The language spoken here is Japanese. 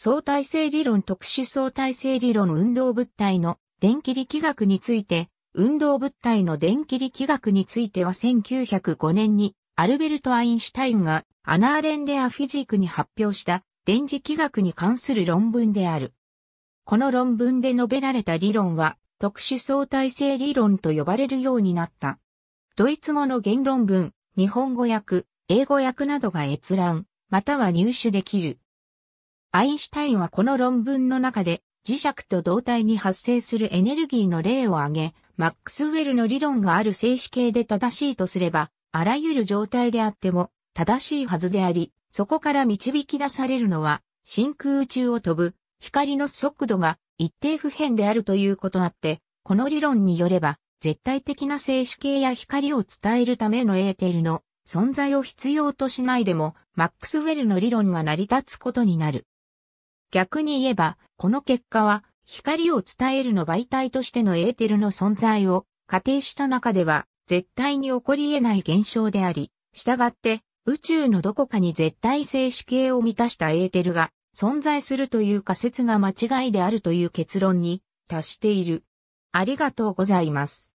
相対性理論特殊相対性理論運動物体の電気力学について、運動物体の電気力学については1905年にアルベルト・アインシュタインがアナーレンデア・フィジークに発表した電磁気学に関する論文である。この論文で述べられた理論は特殊相対性理論と呼ばれるようになった。ドイツ語の原論文、日本語訳、英語訳などが閲覧、または入手できる。アインシュタインはこの論文の中で磁石と動体に発生するエネルギーの例を挙げ、マックスウェルの理論がある静止系で正しいとすれば、あらゆる状態であっても正しいはずであり、そこから導き出されるのは、真空宇宙を飛ぶ光の速度が一定不変であるということあって、この理論によれば、絶対的な静止系や光を伝えるためのエーテルの存在を必要としないでも、マックスウェルの理論が成り立つことになる。逆に言えば、この結果は、光を伝えるの媒体としてのエーテルの存在を仮定した中では、絶対に起こり得ない現象であり、従って、宇宙のどこかに絶対性止系を満たしたエーテルが存在するという仮説が間違いであるという結論に達している。ありがとうございます。